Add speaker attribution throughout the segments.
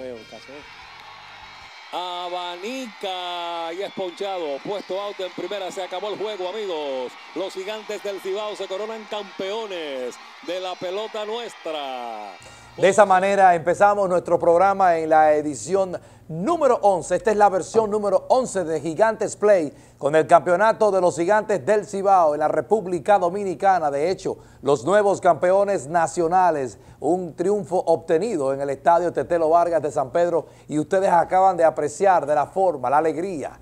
Speaker 1: Este. Abanica y esponchado, Puesto out en primera. Se acabó el juego, amigos. Los gigantes del Cibao se coronan campeones de la pelota nuestra. De esa manera empezamos nuestro programa en la edición número 11. Esta es la versión número 11 de Gigantes Play con el campeonato de los Gigantes del Cibao en la República Dominicana. De hecho, los nuevos campeones nacionales, un triunfo obtenido en el Estadio Tetelo Vargas de San Pedro y ustedes acaban de apreciar de la forma, la alegría,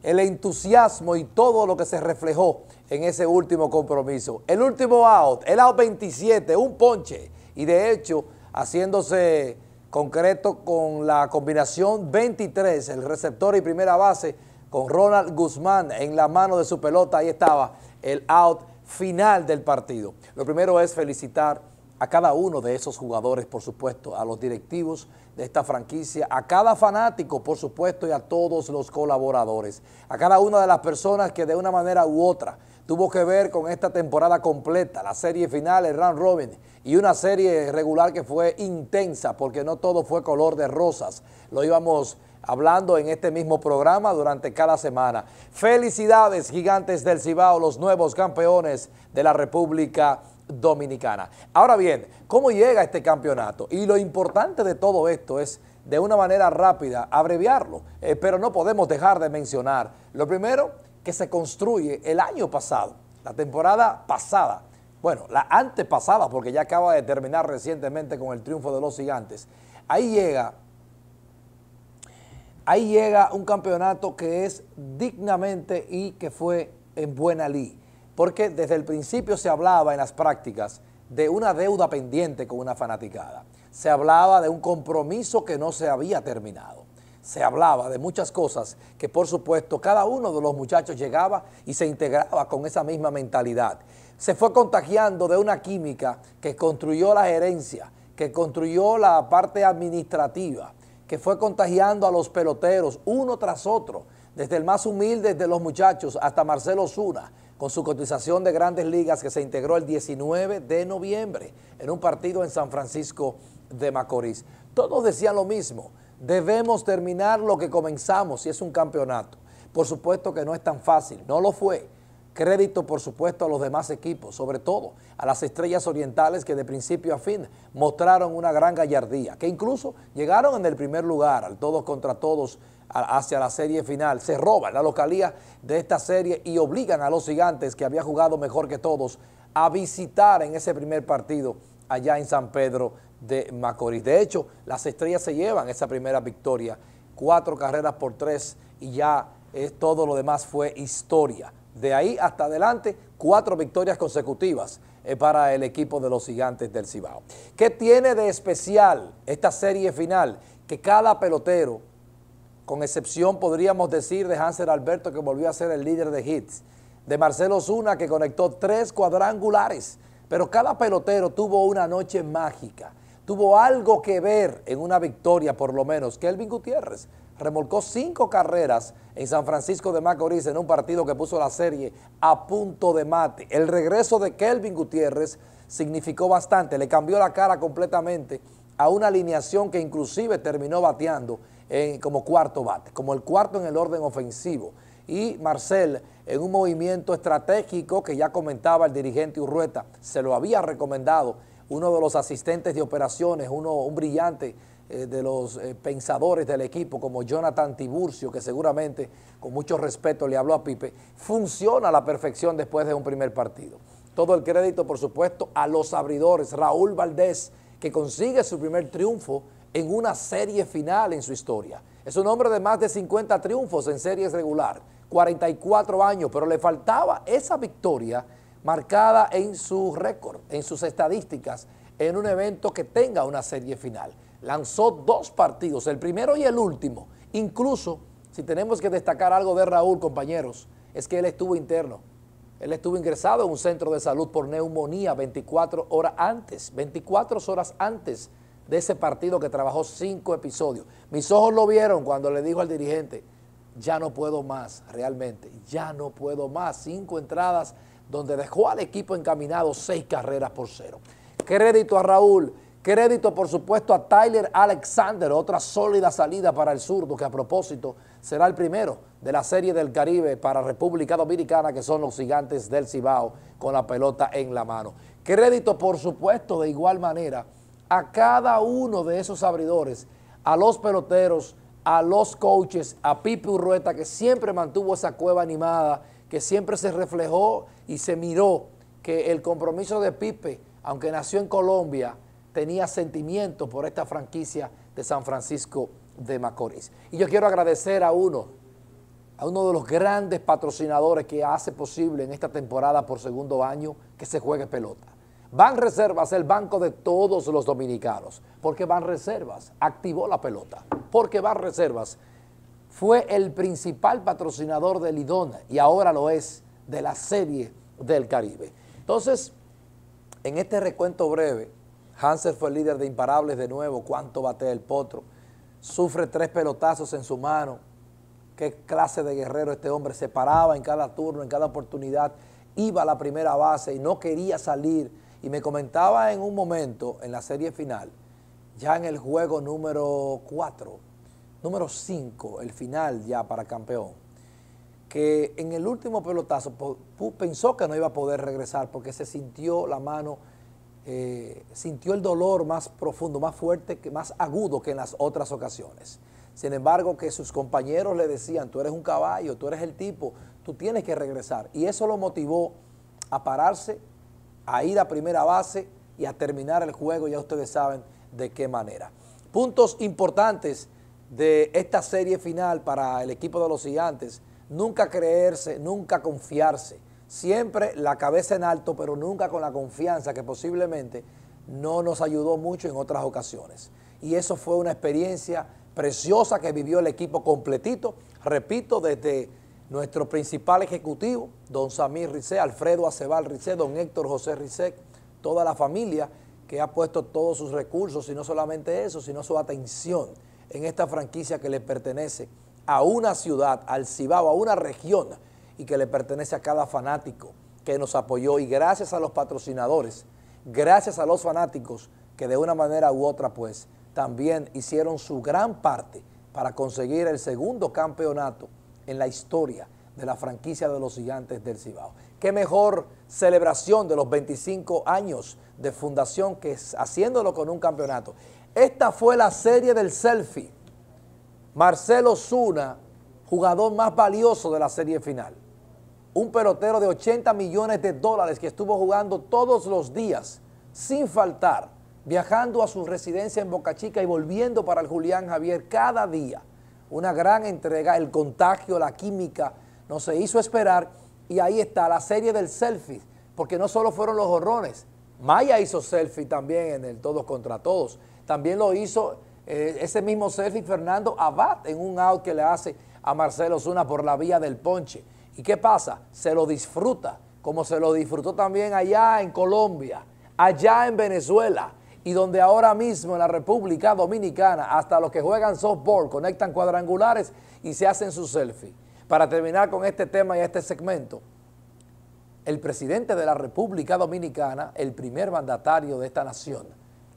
Speaker 1: el entusiasmo y todo lo que se reflejó en ese último compromiso. El último out, el out 27, un ponche y de hecho haciéndose concreto con la combinación 23, el receptor y primera base, con Ronald Guzmán en la mano de su pelota. Ahí estaba el out final del partido. Lo primero es felicitar a cada uno de esos jugadores, por supuesto, a los directivos de esta franquicia, a cada fanático, por supuesto, y a todos los colaboradores, a cada una de las personas que de una manera u otra tuvo que ver con esta temporada completa, la serie final, el run robin, y una serie regular que fue intensa, porque no todo fue color de rosas. Lo íbamos hablando en este mismo programa durante cada semana. Felicidades, gigantes del Cibao, los nuevos campeones de la República Dominicana. Ahora bien, ¿cómo llega este campeonato? Y lo importante de todo esto es de una manera rápida abreviarlo, eh, pero no podemos dejar de mencionar. Lo primero que se construye el año pasado, la temporada pasada, bueno, la antepasada, porque ya acaba de terminar recientemente con el triunfo de los gigantes. Ahí llega, ahí llega un campeonato que es dignamente y que fue en buena ley, porque desde el principio se hablaba en las prácticas de una deuda pendiente con una fanaticada. Se hablaba de un compromiso que no se había terminado se hablaba de muchas cosas que por supuesto cada uno de los muchachos llegaba y se integraba con esa misma mentalidad. Se fue contagiando de una química que construyó la gerencia, que construyó la parte administrativa, que fue contagiando a los peloteros uno tras otro, desde el más humilde de los muchachos hasta Marcelo Zuna, con su cotización de grandes ligas que se integró el 19 de noviembre en un partido en San Francisco de Macorís. Todos decían lo mismo, Debemos terminar lo que comenzamos, si es un campeonato. Por supuesto que no es tan fácil, no lo fue. Crédito, por supuesto, a los demás equipos, sobre todo a las estrellas orientales que de principio a fin mostraron una gran gallardía, que incluso llegaron en el primer lugar al todos contra todos hacia la serie final. Se roban la localía de esta serie y obligan a los gigantes, que había jugado mejor que todos, a visitar en ese primer partido allá en San Pedro de Macorís. De hecho, las estrellas se llevan esa primera victoria, cuatro carreras por tres y ya es, todo lo demás fue historia. De ahí hasta adelante, cuatro victorias consecutivas eh, para el equipo de los gigantes del Cibao. ¿Qué tiene de especial esta serie final? Que cada pelotero, con excepción podríamos decir de Hansel Alberto que volvió a ser el líder de hits, de Marcelo Zuna que conectó tres cuadrangulares, pero cada pelotero tuvo una noche mágica tuvo algo que ver en una victoria, por lo menos, Kelvin Gutiérrez. Remolcó cinco carreras en San Francisco de Macorís en un partido que puso la serie a punto de mate. El regreso de Kelvin Gutiérrez significó bastante, le cambió la cara completamente a una alineación que inclusive terminó bateando como cuarto bate, como el cuarto en el orden ofensivo. Y Marcel, en un movimiento estratégico que ya comentaba el dirigente Urrueta, se lo había recomendado uno de los asistentes de operaciones, uno, un brillante eh, de los eh, pensadores del equipo como Jonathan Tiburcio, que seguramente con mucho respeto le habló a Pipe, funciona a la perfección después de un primer partido. Todo el crédito, por supuesto, a los abridores, Raúl Valdés, que consigue su primer triunfo en una serie final en su historia. Es un hombre de más de 50 triunfos en series regular, 44 años, pero le faltaba esa victoria marcada en su récord, en sus estadísticas, en un evento que tenga una serie final. Lanzó dos partidos, el primero y el último. Incluso, si tenemos que destacar algo de Raúl, compañeros, es que él estuvo interno. Él estuvo ingresado en un centro de salud por neumonía 24 horas antes, 24 horas antes de ese partido que trabajó cinco episodios. Mis ojos lo vieron cuando le dijo al dirigente, ya no puedo más, realmente, ya no puedo más. Cinco entradas donde dejó al equipo encaminado seis carreras por cero. Crédito a Raúl, crédito por supuesto a Tyler Alexander, otra sólida salida para el zurdo que a propósito será el primero de la Serie del Caribe para República Dominicana que son los gigantes del Cibao con la pelota en la mano. Crédito por supuesto de igual manera a cada uno de esos abridores, a los peloteros, a los coaches, a Pipe Urrueta que siempre mantuvo esa cueva animada que siempre se reflejó y se miró que el compromiso de Pipe, aunque nació en Colombia, tenía sentimiento por esta franquicia de San Francisco de Macorís. Y yo quiero agradecer a uno, a uno de los grandes patrocinadores que hace posible en esta temporada por segundo año que se juegue pelota. van Reservas, el banco de todos los dominicanos, porque van Reservas activó la pelota, porque van Reservas fue el principal patrocinador del Idona y ahora lo es de la serie del Caribe. Entonces, en este recuento breve, Hansel fue el líder de Imparables de nuevo, cuánto batea el potro, sufre tres pelotazos en su mano, qué clase de guerrero este hombre, se paraba en cada turno, en cada oportunidad, iba a la primera base y no quería salir y me comentaba en un momento, en la serie final, ya en el juego número 4, Número 5, el final ya para campeón, que en el último pelotazo pensó que no iba a poder regresar porque se sintió la mano, eh, sintió el dolor más profundo, más fuerte, más agudo que en las otras ocasiones. Sin embargo, que sus compañeros le decían, tú eres un caballo, tú eres el tipo, tú tienes que regresar. Y eso lo motivó a pararse, a ir a primera base y a terminar el juego, ya ustedes saben de qué manera. Puntos importantes de esta serie final para el equipo de los gigantes, nunca creerse, nunca confiarse. Siempre la cabeza en alto, pero nunca con la confianza que posiblemente no nos ayudó mucho en otras ocasiones. Y eso fue una experiencia preciosa que vivió el equipo completito, repito, desde nuestro principal ejecutivo, don Samir Ricé, Alfredo Acebal Ricé, don Héctor José Ricé, toda la familia que ha puesto todos sus recursos y no solamente eso, sino su atención en esta franquicia que le pertenece a una ciudad, al Cibao, a una región y que le pertenece a cada fanático que nos apoyó y gracias a los patrocinadores, gracias a los fanáticos que de una manera u otra pues también hicieron su gran parte para conseguir el segundo campeonato en la historia de la franquicia de los gigantes del Cibao. Qué mejor celebración de los 25 años de fundación que haciéndolo con un campeonato. Esta fue la serie del selfie. Marcelo Zuna, jugador más valioso de la serie final. Un pelotero de 80 millones de dólares que estuvo jugando todos los días, sin faltar, viajando a su residencia en Boca Chica y volviendo para el Julián Javier cada día. Una gran entrega, el contagio, la química, no se hizo esperar y ahí está la serie del selfie, porque no solo fueron los horrones, Maya hizo selfie también en el Todos contra Todos. También lo hizo eh, ese mismo selfie Fernando Abad en un out que le hace a Marcelo Zuna por la vía del ponche. ¿Y qué pasa? Se lo disfruta, como se lo disfrutó también allá en Colombia, allá en Venezuela, y donde ahora mismo en la República Dominicana hasta los que juegan softball conectan cuadrangulares y se hacen su selfie. Para terminar con este tema y este segmento, el presidente de la República Dominicana, el primer mandatario de esta nación.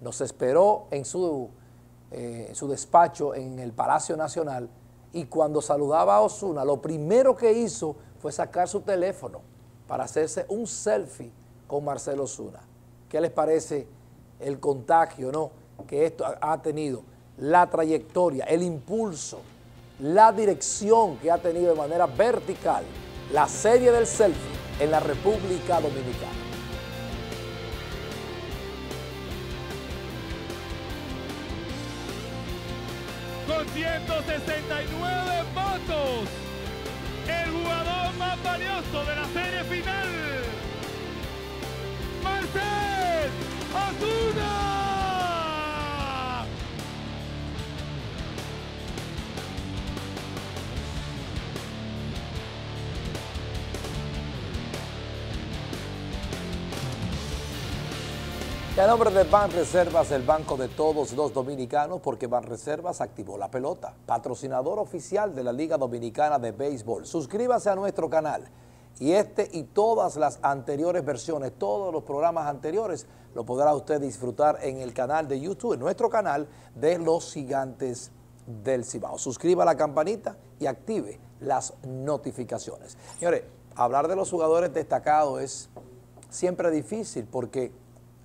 Speaker 1: Nos esperó en su, eh, su despacho en el Palacio Nacional y cuando saludaba a Osuna, lo primero que hizo fue sacar su teléfono para hacerse un selfie con Marcelo Osuna. ¿Qué les parece el contagio no? que esto ha tenido? La trayectoria, el impulso, la dirección que ha tenido de manera vertical la serie del selfie en la República Dominicana. Con 169 votos, el jugador más valioso de la serie final, Marcel Azuna. En nombre de Banreservas, el banco de todos los dominicanos, porque Banreservas activó la pelota, patrocinador oficial de la Liga Dominicana de Béisbol. Suscríbase a nuestro canal y este y todas las anteriores versiones, todos los programas anteriores, lo podrá usted disfrutar en el canal de YouTube, en nuestro canal de Los Gigantes del Cibao. Suscriba a la campanita y active las notificaciones. Señores, hablar de los jugadores destacados es siempre difícil porque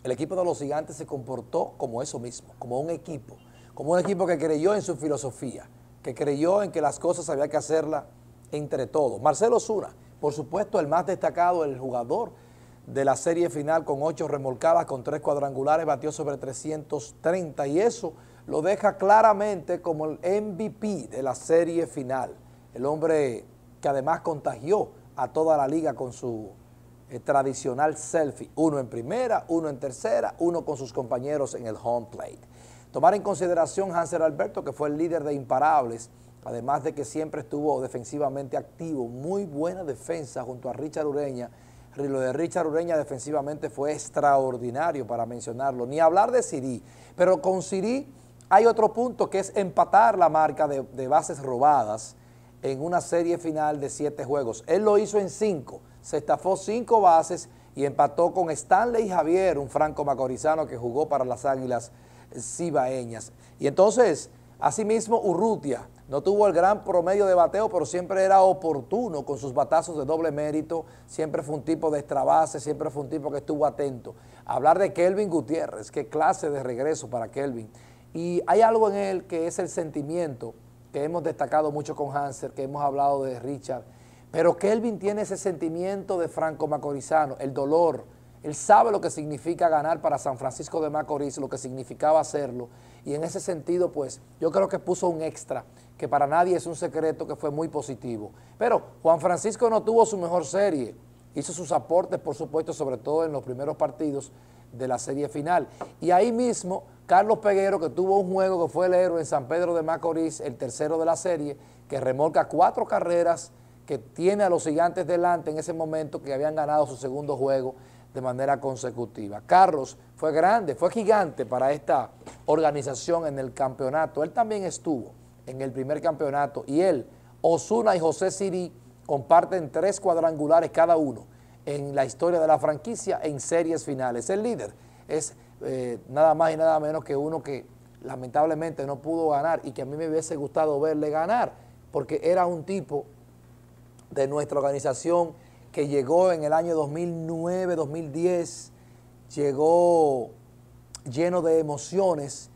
Speaker 1: el equipo de los gigantes se comportó como eso mismo, como un equipo, como un equipo que creyó en su filosofía, que creyó en que las cosas había que hacerlas entre todos. Marcelo Zuna, por supuesto, el más destacado, el jugador de la serie final con ocho remolcadas, con tres cuadrangulares, batió sobre 330 y eso lo deja claramente como el MVP de la serie final. El hombre que además contagió a toda la liga con su el eh, tradicional selfie, uno en primera, uno en tercera, uno con sus compañeros en el home plate. Tomar en consideración Hansel Alberto, que fue el líder de Imparables, además de que siempre estuvo defensivamente activo, muy buena defensa junto a Richard Ureña. Lo de Richard Ureña defensivamente fue extraordinario para mencionarlo, ni hablar de Siri, pero con Siri hay otro punto que es empatar la marca de, de bases robadas en una serie final de siete juegos. Él lo hizo en cinco, se estafó cinco bases y empató con Stanley Javier, un franco macorizano que jugó para las Águilas Cibaeñas. Y entonces, asimismo, Urrutia no tuvo el gran promedio de bateo, pero siempre era oportuno con sus batazos de doble mérito, siempre fue un tipo de extrabase, siempre fue un tipo que estuvo atento. Hablar de Kelvin Gutiérrez, qué clase de regreso para Kelvin. Y hay algo en él que es el sentimiento que hemos destacado mucho con Hanser, que hemos hablado de Richard, pero Kelvin tiene ese sentimiento de Franco Macorizano, el dolor. Él sabe lo que significa ganar para San Francisco de Macorís, lo que significaba hacerlo. Y en ese sentido, pues, yo creo que puso un extra, que para nadie es un secreto, que fue muy positivo. Pero Juan Francisco no tuvo su mejor serie. Hizo sus aportes, por supuesto, sobre todo en los primeros partidos de la serie final. Y ahí mismo, Carlos Peguero, que tuvo un juego que fue el héroe en San Pedro de Macorís, el tercero de la serie, que remolca cuatro carreras, que tiene a los gigantes delante en ese momento que habían ganado su segundo juego de manera consecutiva. Carlos fue grande, fue gigante para esta organización en el campeonato. Él también estuvo en el primer campeonato y él, Osuna y José Siri comparten tres cuadrangulares cada uno en la historia de la franquicia en series finales. El líder es eh, nada más y nada menos que uno que lamentablemente no pudo ganar y que a mí me hubiese gustado verle ganar porque era un tipo de nuestra organización que llegó en el año 2009, 2010, llegó lleno de emociones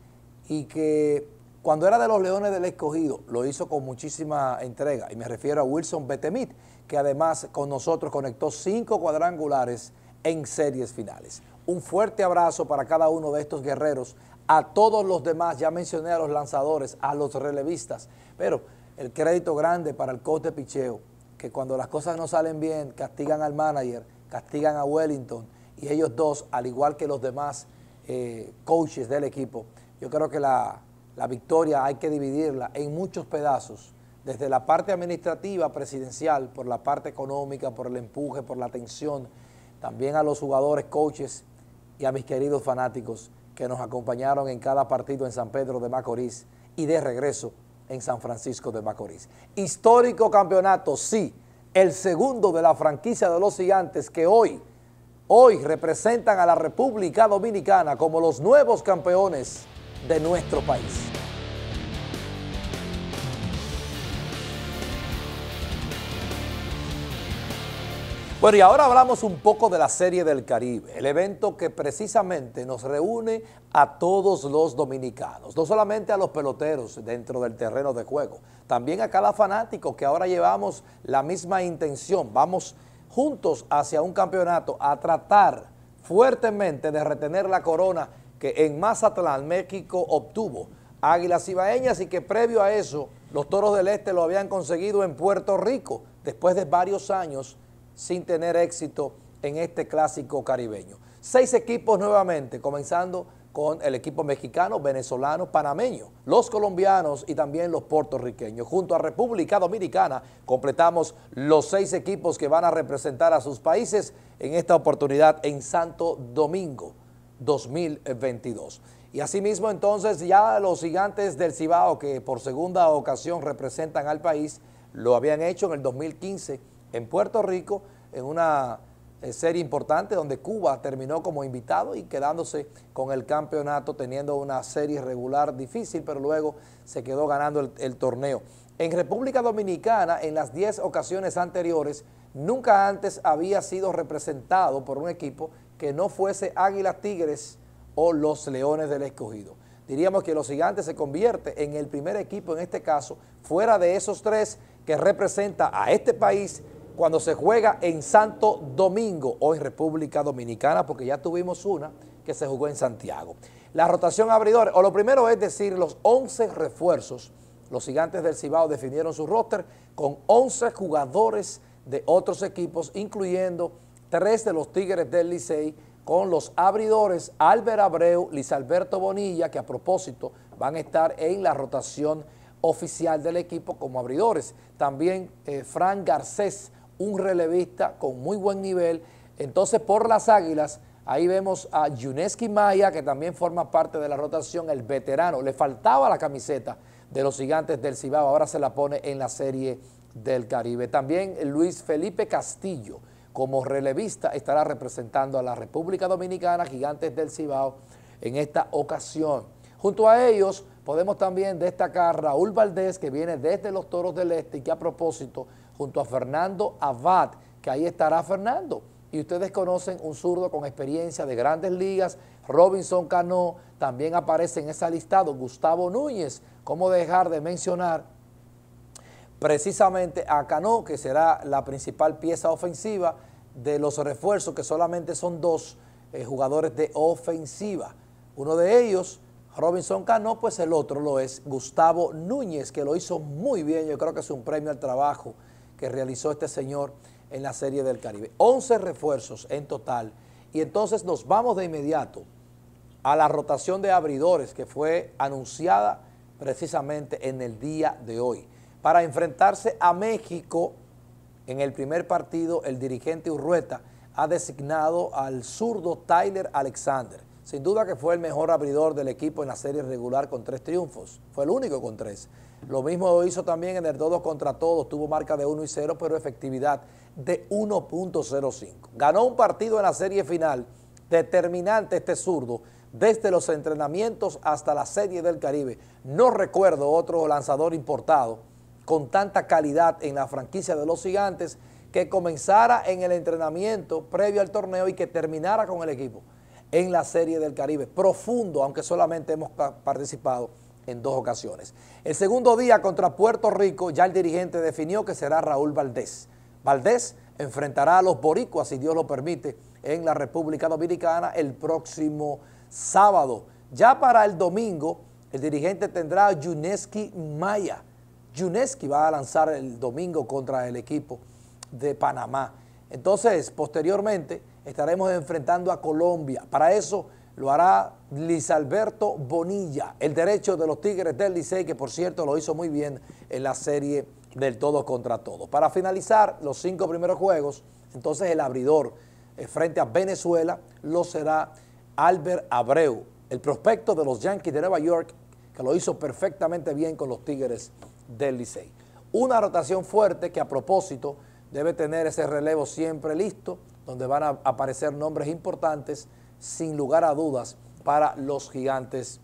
Speaker 1: y que cuando era de los Leones del Escogido lo hizo con muchísima entrega. Y me refiero a Wilson Betemit, que además con nosotros conectó cinco cuadrangulares en series finales. Un fuerte abrazo para cada uno de estos guerreros, a todos los demás, ya mencioné a los lanzadores, a los relevistas, pero el crédito grande para el Cote picheo, que cuando las cosas no salen bien, castigan al manager, castigan a Wellington y ellos dos, al igual que los demás eh, coaches del equipo, yo creo que la, la victoria hay que dividirla en muchos pedazos, desde la parte administrativa presidencial, por la parte económica, por el empuje, por la atención, también a los jugadores, coaches y a mis queridos fanáticos que nos acompañaron en cada partido en San Pedro de Macorís y de regreso en San Francisco de Macorís. Histórico campeonato, sí, el segundo de la franquicia de los gigantes que hoy, hoy representan a la República Dominicana como los nuevos campeones de nuestro país. Bueno, y ahora hablamos un poco de la Serie del Caribe, el evento que precisamente nos reúne a todos los dominicanos, no solamente a los peloteros dentro del terreno de juego, también a cada fanático que ahora llevamos la misma intención, vamos juntos hacia un campeonato a tratar fuertemente de retener la corona que en Mazatlán, México, obtuvo Águilas Ibaeñas y que previo a eso los Toros del Este lo habían conseguido en Puerto Rico después de varios años sin tener éxito en este clásico caribeño. Seis equipos nuevamente, comenzando con el equipo mexicano, venezolano, panameño, los colombianos y también los puertorriqueños. Junto a República Dominicana completamos los seis equipos que van a representar a sus países en esta oportunidad en Santo Domingo 2022. Y asimismo entonces ya los gigantes del Cibao que por segunda ocasión representan al país, lo habían hecho en el 2015 en Puerto Rico en una eh, serie importante donde Cuba terminó como invitado y quedándose con el campeonato teniendo una serie regular difícil, pero luego se quedó ganando el, torneo. En República Dominicana, en las 10 ocasiones anteriores, nunca antes había sido representado por un equipo que no fuese Águilas Tigres o los Leones del Escogido. Diríamos que los gigantes se convierte en el primer equipo, en este caso, fuera de esos tres que representa a este país cuando se juega en Santo Domingo o en República Dominicana, porque ya tuvimos una que se jugó en Santiago. La rotación abridores o lo primero es decir, los 11 refuerzos. Los gigantes del Cibao definieron su roster con 11 jugadores de otros equipos, incluyendo tres de los Tigres del Licey, con los abridores Albert Abreu, Liz Alberto Bonilla, que a propósito van a estar en la rotación oficial del equipo como abridores. También eh, Fran Garcés, un relevista con muy buen nivel. Entonces, por las Águilas, ahí vemos a Yuneski Maya, que también forma parte de la rotación, el veterano. Le faltaba la camiseta de los gigantes del Cibao, ahora se la pone en la serie del Caribe. También Luis Felipe Castillo, como relevista, estará representando a la República Dominicana, gigantes del Cibao, en esta ocasión. Junto a ellos podemos también destacar Raúl Valdés, que viene desde los Toros del Este y que a propósito junto a Fernando Abad, que ahí estará Fernando. Y ustedes conocen un zurdo con experiencia de grandes ligas, Robinson Cano, también aparece en ese listado Gustavo Núñez, cómo dejar de mencionar precisamente a Cano, que será la principal pieza ofensiva de los refuerzos, que solamente son dos eh, jugadores de ofensiva. Uno de ellos, Robinson Cano, pues el otro lo es Gustavo Núñez, que lo hizo muy bien, yo creo que es un premio al trabajo que realizó este señor en la Serie del Caribe. 11 refuerzos en total. Y entonces nos vamos de inmediato a la rotación de abridores que fue anunciada precisamente en el día de hoy. Para enfrentarse a México, en el primer partido, el dirigente Urrueta ha designado al zurdo Tyler Alexander. Sin duda que fue el mejor abridor del equipo en la serie regular con tres triunfos. Fue el único con tres. Lo mismo hizo también en el todos contra todos. Tuvo marca de 1 y 0, pero efectividad de 1.05. Ganó un partido en la serie final. Determinante este zurdo desde los entrenamientos hasta la Serie del Caribe. No recuerdo otro lanzador importado con tanta calidad en la franquicia de los gigantes que comenzara en el entrenamiento previo al torneo y que terminara con el equipo en la Serie del Caribe, profundo, aunque solamente hemos participado en dos ocasiones. El segundo día contra Puerto Rico ya el dirigente definió que será Raúl Valdés. Valdés enfrentará a los boricuas, si Dios lo permite, en la República Dominicana el próximo sábado. Ya para el domingo, el dirigente tendrá a Yuneski Maya. Yuneski va a lanzar el domingo contra el equipo de Panamá. Entonces, posteriormente estaremos enfrentando a Colombia. Para eso lo hará Luis Alberto Bonilla, el derecho de los Tigres del Licey, que por cierto lo hizo muy bien en la serie del todo contra todos. Para finalizar los cinco primeros juegos, entonces el abridor eh, frente a Venezuela lo será Albert Abreu, el prospecto de los Yankees de Nueva York, que lo hizo perfectamente bien con los Tigres del Licey. Una rotación fuerte que a propósito debe tener ese relevo siempre listo, donde van a aparecer nombres importantes, sin lugar a dudas, para los gigantes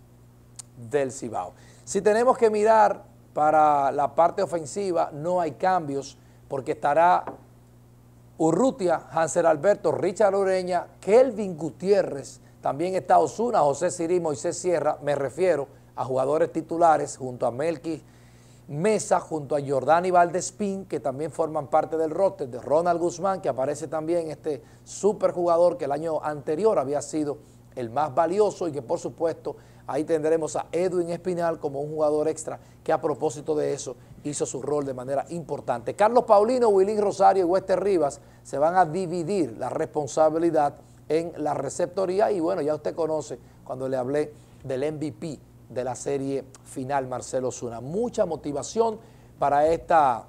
Speaker 1: del Cibao. Si tenemos que mirar para la parte ofensiva, no hay cambios, porque estará Urrutia, Hansel Alberto, Richard Ureña, Kelvin Gutiérrez, también está Osuna, José Sirimo, C. Sierra, me refiero a jugadores titulares junto a Melqui, Mesa junto a Jordani Valdespín, que también forman parte del roster de Ronald Guzmán, que aparece también este superjugador que el año anterior había sido el más valioso y que por supuesto ahí tendremos a Edwin Espinal como un jugador extra que a propósito de eso hizo su rol de manera importante. Carlos Paulino, Willín Rosario y Wester Rivas se van a dividir la responsabilidad en la receptoría y bueno, ya usted conoce cuando le hablé del MVP de la serie final, Marcelo Zuna. Mucha motivación para esta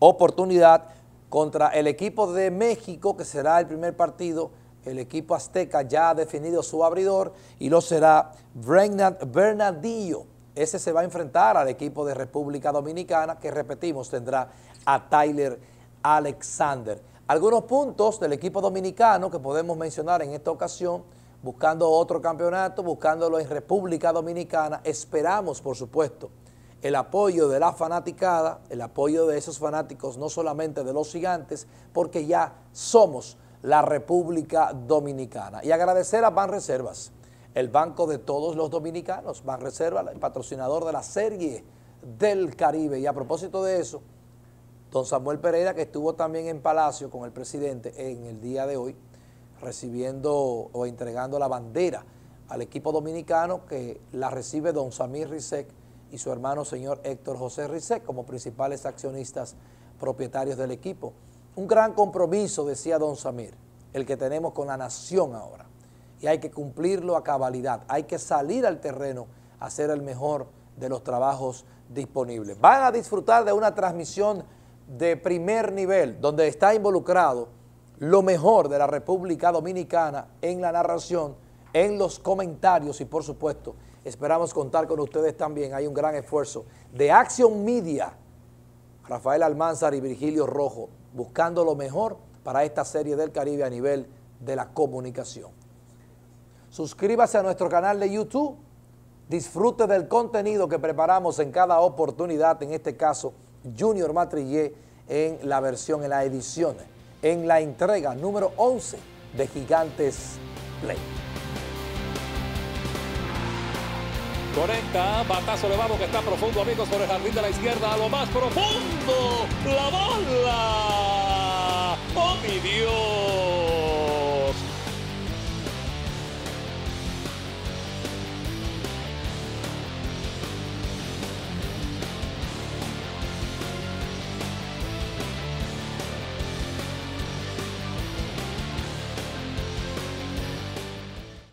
Speaker 1: oportunidad contra el equipo de México, que será el primer partido. El equipo azteca ya ha definido su abridor y lo será Bernardillo. Ese se va a enfrentar al equipo de República Dominicana, que repetimos, tendrá a Tyler Alexander. Algunos puntos del equipo dominicano que podemos mencionar en esta ocasión buscando otro campeonato, buscándolo en República Dominicana. Esperamos, por supuesto, el apoyo de la fanaticada, el apoyo de esos fanáticos, no solamente de los gigantes, porque ya somos la República Dominicana. Y agradecer a Banreservas, el banco de todos los dominicanos, Banreservas, el patrocinador de la serie del Caribe. Y a propósito de eso, don Samuel Pereira, que estuvo también en Palacio con el presidente en el día de hoy, recibiendo o entregando la bandera al equipo dominicano que la recibe don Samir Rizek y su hermano señor Héctor José Rizek como principales accionistas propietarios del equipo. Un gran compromiso, decía don Samir, el que tenemos con la nación ahora. Y hay que cumplirlo a cabalidad, hay que salir al terreno a hacer el mejor de los trabajos disponibles. Van a disfrutar de una transmisión de primer nivel, donde está involucrado lo mejor de la República Dominicana en la narración, en los comentarios y por supuesto esperamos contar con ustedes también. Hay un gran esfuerzo de Acción Media, Rafael Almanzar y Virgilio Rojo, buscando lo mejor para esta serie del Caribe a nivel de la comunicación. Suscríbase a nuestro canal de YouTube, disfrute del contenido que preparamos en cada oportunidad, en este caso Junior Matrillé en la versión, en las ediciones en la entrega número 11 de Gigantes Play. Conecta, batazo elevado que está profundo, amigos, por el jardín de la izquierda, a lo más profundo, la bola. ¡Oh, mi Dios!